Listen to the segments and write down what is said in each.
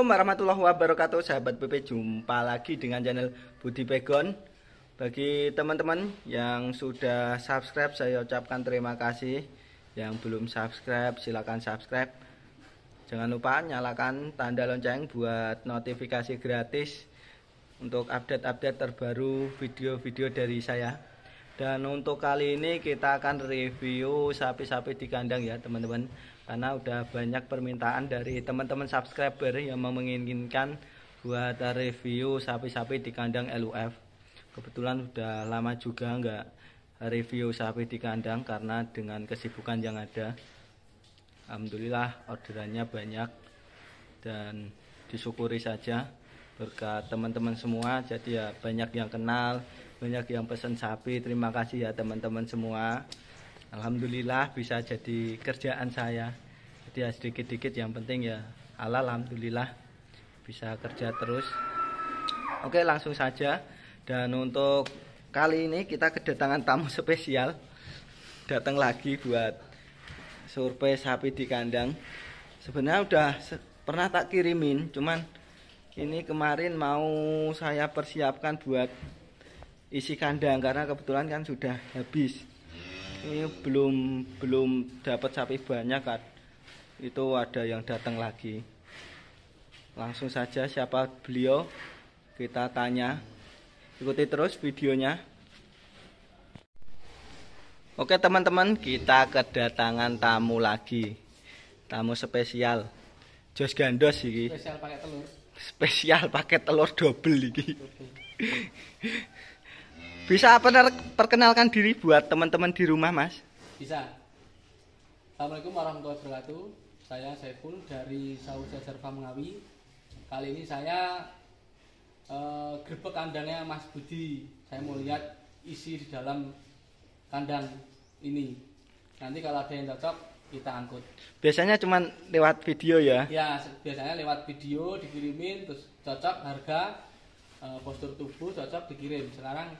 Assalamualaikum warahmatullahi wabarakatuh Sahabat PP jumpa lagi dengan channel Budi Pegon Bagi teman-teman yang sudah subscribe Saya ucapkan terima kasih Yang belum subscribe silahkan subscribe Jangan lupa nyalakan tanda lonceng Buat notifikasi gratis Untuk update-update terbaru Video-video dari saya Dan untuk kali ini kita akan review Sapi-sapi di kandang ya teman-teman karena udah banyak permintaan dari teman-teman subscriber yang menginginkan buat review sapi-sapi di kandang LUF kebetulan udah lama juga nggak review sapi di kandang karena dengan kesibukan yang ada Alhamdulillah orderannya banyak dan disyukuri saja berkat teman-teman semua jadi ya banyak yang kenal banyak yang pesan sapi terima kasih ya teman-teman semua Alhamdulillah bisa jadi kerjaan saya. Jadi ya sedikit-sedikit yang penting ya Allah alhamdulillah bisa kerja terus. Oke, langsung saja. Dan untuk kali ini kita kedatangan tamu spesial. Datang lagi buat survei sapi di kandang. Sebenarnya udah pernah tak kirimin, cuman ini kemarin mau saya persiapkan buat isi kandang karena kebetulan kan sudah habis ini belum belum dapat sapi banyak kan itu ada yang datang lagi langsung saja siapa beliau kita tanya ikuti terus videonya Oke teman-teman kita kedatangan tamu lagi tamu spesial Jos Gandos iki spesial pakai telur spesial pakai telur double iki bisa perkenalkan diri buat teman-teman di rumah, Mas? Bisa. Assalamualaikum warahmatullahi wabarakatuh. Saya Saiful dari Sausa Serva Mengawi. Kali ini saya eh, gerbek kandangnya Mas Budi. Saya mau lihat isi di dalam kandang ini. Nanti kalau ada yang cocok kita angkut. Biasanya cuma lewat video ya? Ya, biasanya lewat video dikirimin terus cocok harga, eh, postur tubuh cocok dikirim. Sekarang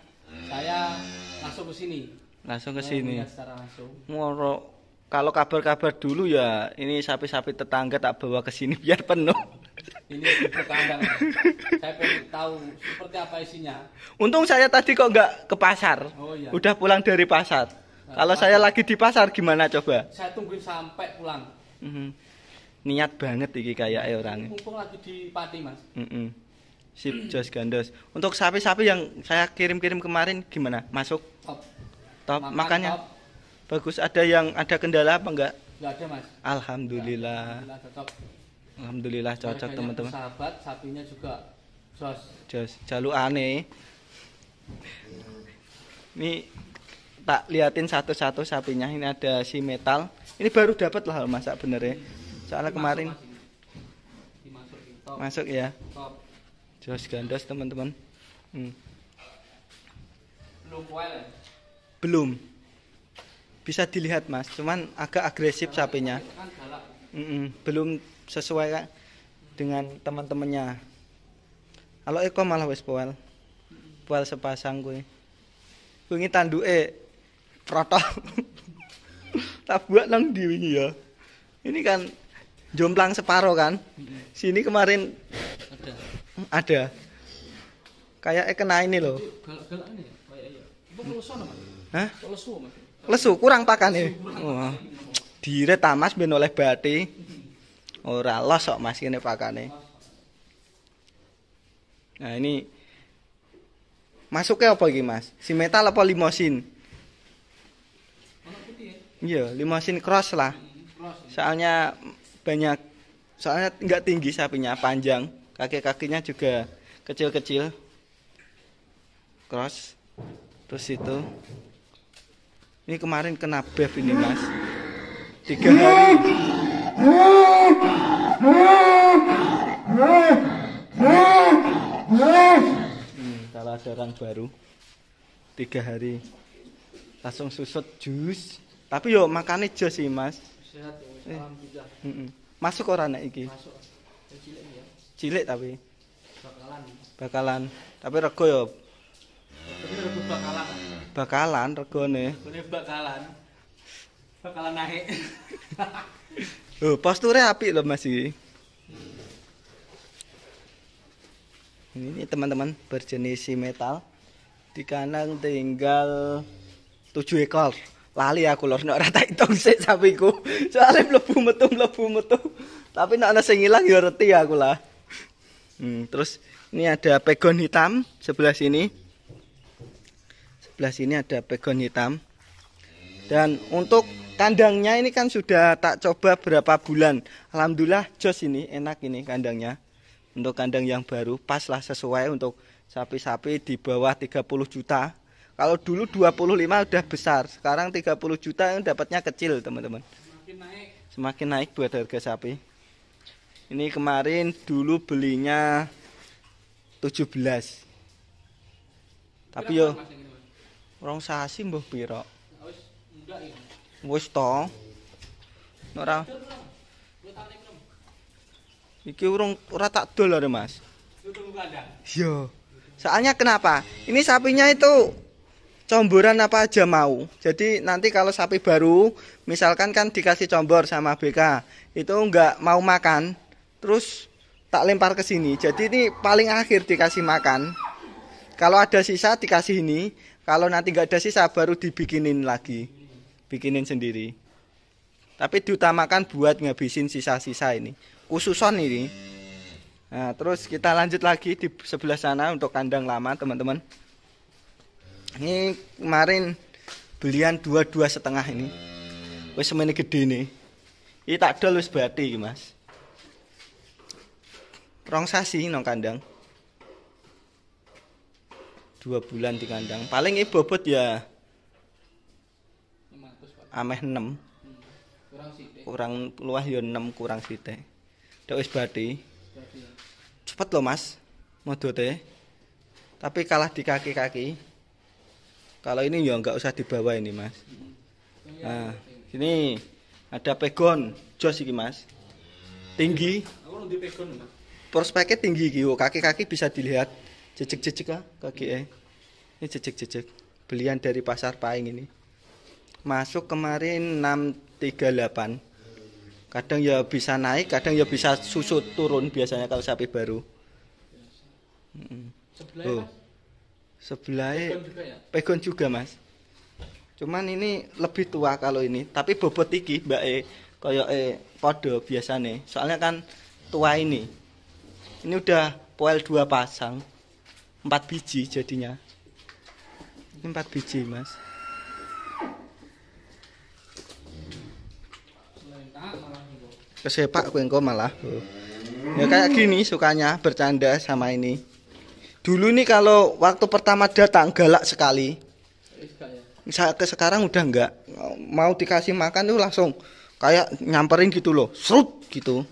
saya langsung ke sini langsung ke sini ngoro kalau kabar-kabar dulu ya ini sapi-sapi tetangga tak bawa ke sini biar penuh ini kandang saya pengen tahu seperti apa isinya untung saya tadi kok nggak ke pasar oh, iya. udah pulang dari pasar nah, kalau saya lagi di pasar gimana coba saya tungguin sampai pulang mm -hmm. niat banget iki kayak orangnya mumpung lagi di pati mas mm -hmm. Sip, Jos Gandos. Untuk sapi-sapi yang saya kirim-kirim kemarin gimana? Masuk? Top. Top. Makan Makanya top. bagus. Ada yang ada kendala apa enggak? Enggak ada, Mas. Alhamdulillah. Alhamdulillah cocok. cocok, teman-teman. Sahabat, sapinya juga Jos. Jos, jalu aneh. Ini tak liatin satu-satu sapinya. Ini ada si metal. Ini baru dapat lah masak bener ya. Soalnya kemarin masuk, masuk. masuk ya. Top. Jelas gandas teman-teman. Hmm. Belum well. Belum. Bisa dilihat mas, cuman agak agresif sapinya. Mm -mm. Belum sesuai kan dengan teman-temannya. Kalau Eko malah wes poel. Poel sepasang gue. tandu E, protok. tak buat nang di ya. Ini kan jomplang separo kan. Sini kemarin ada ada. Kayaknya kena ini loh. Ya? Iya. Hah? Lesu, kurang pakan nih. Dire tamas ben oleh bati. Ora los masih Mas pakan pakane. Nah, ini masuknya apa lagi Mas? Si metal apa limosin? Ya? Iya, limosin cross lah. Ya? Soalnya banyak soalnya nggak tinggi sapinya panjang. kaki-kakinya juga kecil-kecil cross terus itu ini kemarin kena bev ini mas tiga hari hmm, kalau ada orang baru tiga hari langsung susut jus tapi yuk makannya jus sih mas Sehat, eh. masuk orang naik ini masuk. Kecilin, ya. cilik tapi bakalan bakalan tapi rego ya tapi rego bakalan bakalan regone nih bakalan bakalan naik oh posturnya api loh masih ini teman-teman berjenis metal di kanan tinggal tujuh ekor lali aku lor nak rata itu sih sapiku soalnya belum metu belum metu tapi nak ana sing ya reti aku lah Hmm, terus ini ada pegon hitam sebelah sini. Sebelah sini ada pegon hitam. Dan untuk kandangnya ini kan sudah tak coba berapa bulan. Alhamdulillah jos ini enak ini kandangnya. Untuk kandang yang baru paslah sesuai untuk sapi-sapi di bawah 30 juta. Kalau dulu 25 udah besar, sekarang 30 juta yang dapatnya kecil, teman-teman. Semakin naik. Semakin naik buat harga sapi ini kemarin dulu belinya 17 tapi yo rong sasi mbuh piro wis ya, to ora iki urung ora tak dol are mas yo soalnya kenapa ini sapinya itu comboran apa aja mau. Jadi nanti kalau sapi baru, misalkan kan dikasih combor sama BK, itu enggak mau makan, terus tak lempar ke sini jadi ini paling akhir dikasih makan kalau ada sisa dikasih ini kalau nanti nggak ada sisa baru dibikinin lagi bikinin sendiri tapi diutamakan buat ngabisin sisa-sisa ini khususon ini nah terus kita lanjut lagi di sebelah sana untuk kandang lama teman-teman ini kemarin belian dua dua setengah ini wes semene gede nih ini tak ada lus berarti, mas rong sasi nong kandang dua bulan di kandang paling ini bobot ya ameh enam, kurang, luah ya enam kurang siete. dak wis bati cepet loh mas modote tapi kalah di kaki-kaki kalau ini ya nggak usah dibawa ini mas nah ini ada pegon jos iki mas tinggi prospeknya tinggi gitu kaki-kaki bisa dilihat jejek-jejek lah kaki eh ini jejek-jejek belian dari pasar Paing ini masuk kemarin 638 kadang ya bisa naik kadang ya bisa susut turun biasanya kalau sapi baru sebelah oh. sebelah pegon ya? pegon juga mas cuman ini lebih tua kalau ini tapi bobot tinggi, mbak e koyok e podo biasa nih. soalnya kan tua ini ini udah poel dua pasang. Empat biji jadinya. Ini empat biji, Mas. Kesepak ya, kuenko malah. Ya kayak gini sukanya bercanda sama ini. Dulu nih kalau waktu pertama datang galak sekali. Saat sekarang udah enggak mau dikasih makan tuh langsung kayak nyamperin gitu loh, serut gitu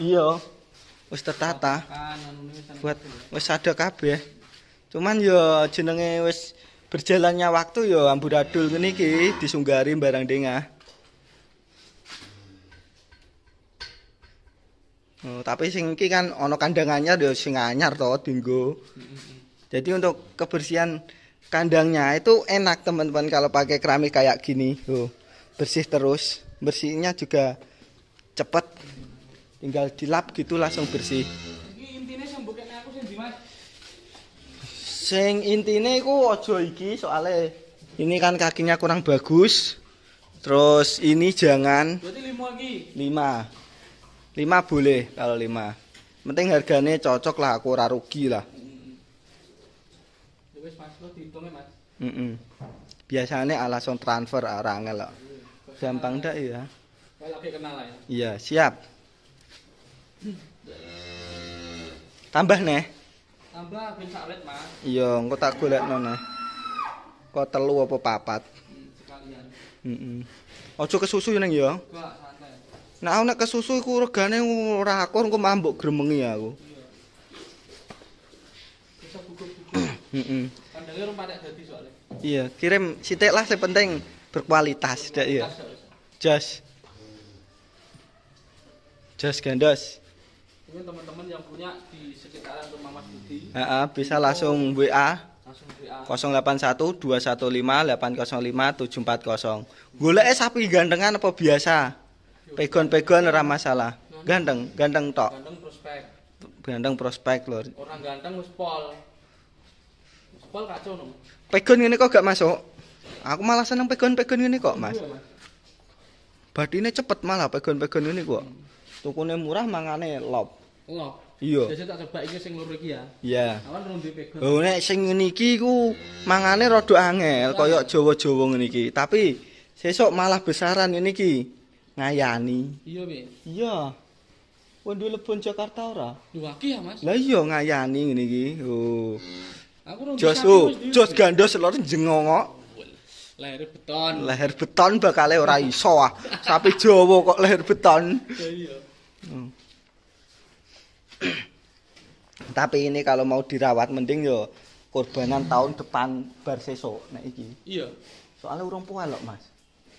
iya wis tertata kan, anu kan buat ya. wis ada kabeh cuman yo ya jenenge wis berjalannya waktu yo ya amburadul ngene di disunggari barang dengah oh, tapi sing iki kan ana kandangannya yo sing anyar to dinggo jadi untuk kebersihan kandangnya itu enak teman-teman kalau pakai keramik kayak gini tuh bersih terus bersihnya juga cepet tinggal dilap gitu langsung bersih iki intine sembukene aku sing intine iku aja iki soalnya ini kan kakinya kurang bagus terus ini jangan berarti lima lagi lima boleh kalau lima penting harganya cocok lah aku rugi lah Mm -mm. Biasanya alasan transfer orang loh. Gampang ndak ya? kenal ya. Iya, siap. Tambah nih. Tambah ben sawet, Mas. Iya, engko tak golekno nih. Kok telu apa papat? Hmm, sekalian. Heeh. Aja kesusu ning ya. Nek aku nek kesusu iku regane ora akur engko mambok gremengi aku. Iya, kirim sitik lah sing penting berkualitas, berkualitas dak ya. Jas. Jas gandos. Ini teman-teman yang punya di sekitaran rumah Mas Budi uh, bisa langsung WA langsung WA 081 215 805 740 es sapi gandengan apa biasa pegon-pegon ora masalah ganteng ganteng tok ganteng prospek ganteng prospek lho orang ganteng wis pol pol kacau no pegon ini kok gak masuk aku malah seneng pegon-pegon ini kok mas iya, ini cepet malah pegon-pegon ini kok hmm. Tukune murah mangane lop. Lop. Iya. Wis tak coba iki sing lur iki ya. Iya. Awan rombe pegel. Oh nek sing ngene iki ku mangane rada angel kaya Jawa-Jawa ngene iki. Tapi sesuk malah besaran ini, iki. Ngayani. Iya, Pi. Iya. Wong duwe lebon Jakarta ora? Dua iki ya, Mas. Lah iya ngayani ngene iki. Oh. Aku rombe. Jos, oh, jos gandos lur jengongok. Lahir beton. Lahir beton bakale ora iso ah. Sapi Jawa kok lahir beton. Ya iya. Hmm. Tapi ini kalau mau dirawat mending yo korbanan tahun depan bar sesok nek iki. Iya. Soale urung poel Mas.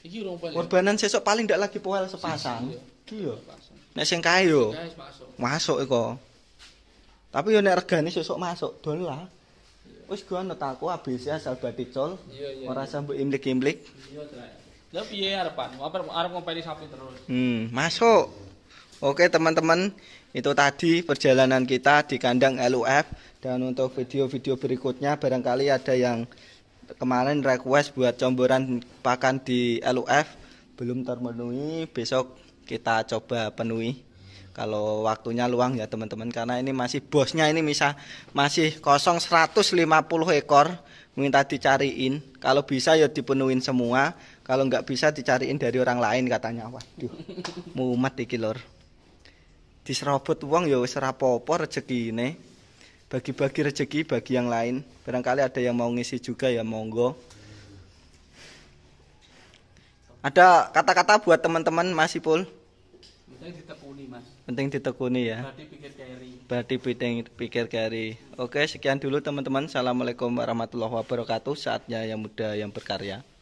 Iki urung poel. Korbanan sesok paling ndak lagi poel sepasang. Iki yo. Nek sing kae yo. Masuk iko. Tapi yo nek regane sesok masuk dolah. Wis gua anut aku habis ya asal baticol. Ora sambuk imlik-imlik. Iya, Tra. Lah piye arepan? Arep arep ngopi terus. Hmm, masuk. Oke teman-teman, itu tadi perjalanan kita di kandang LUF dan untuk video-video berikutnya barangkali ada yang kemarin request buat comboran pakan di LUF belum terpenuhi, besok kita coba penuhi kalau waktunya luang ya teman-teman karena ini masih bosnya ini bisa masih kosong 150 ekor minta dicariin kalau bisa ya dipenuhin semua kalau nggak bisa dicariin dari orang lain katanya waduh mumet iki lor diserobot uang ya wis apa-apa rezekine. Bagi-bagi rezeki bagi yang lain. Barangkali ada yang mau ngisi juga ya monggo. Ada kata-kata buat teman-teman Mas Ipul? Penting ditekuni, Mas. Penting ditekuni ya. Berarti pikir keri. Berarti pikir keri. Oke, sekian dulu teman-teman. Assalamualaikum warahmatullahi wabarakatuh. Saatnya yang muda yang berkarya.